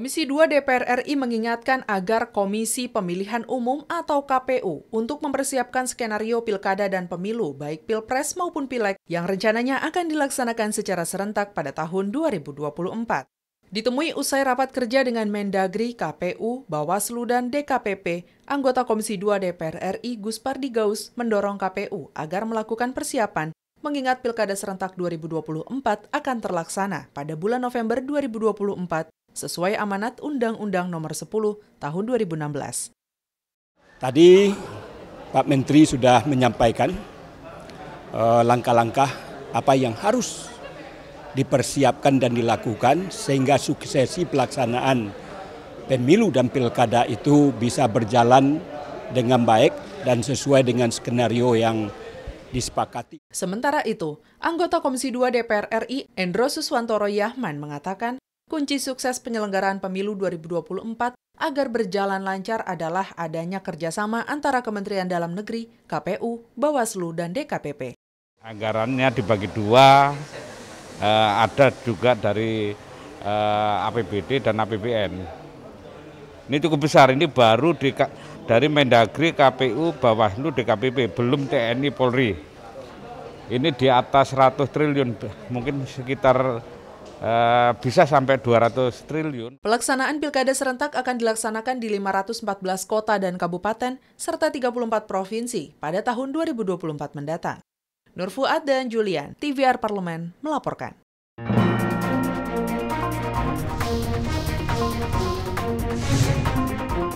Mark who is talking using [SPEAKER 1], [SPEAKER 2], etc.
[SPEAKER 1] Komisi 2 DPR RI mengingatkan agar Komisi Pemilihan Umum atau KPU untuk mempersiapkan skenario pilkada dan pemilu, baik pilpres maupun pileg, yang rencananya akan dilaksanakan secara serentak pada tahun 2024. Ditemui usai rapat kerja dengan Mendagri, KPU, Bawaslu, dan DKPP, anggota Komisi 2 DPR RI Gus Pardi mendorong KPU agar melakukan persiapan mengingat Pilkada Serentak 2024 akan terlaksana pada bulan November 2024 sesuai amanat Undang-Undang Nomor 10 Tahun 2016.
[SPEAKER 2] Tadi Pak Menteri sudah menyampaikan langkah eh, langkah-langkah apa yang harus dipersiapkan dan dilakukan sehingga suksesi pelaksanaan pemilu dan pilkada itu bisa berjalan dengan baik dan sesuai dengan skenario yang disepakati.
[SPEAKER 1] Sementara itu, anggota Komisi 2 DPR RI Endro Suswantoro Yahman mengatakan Kunci sukses penyelenggaraan pemilu 2024 agar berjalan lancar adalah adanya kerjasama antara Kementerian Dalam Negeri, KPU, Bawaslu, dan DKPP.
[SPEAKER 3] Anggarannya dibagi dua, eh, ada juga dari eh, APBD dan APBN. Ini cukup besar, ini baru di, dari Mendagri, KPU, Bawaslu, DKPP, belum TNI, Polri. Ini di atas 100 triliun, mungkin sekitar Eh, bisa sampai 200 triliun.
[SPEAKER 1] Pelaksanaan pilkada serentak akan dilaksanakan di 514 kota dan kabupaten serta 34 provinsi pada tahun 2024 mendatang. Nur Fuad dan Julian, TVR Parlemen melaporkan. Thank you.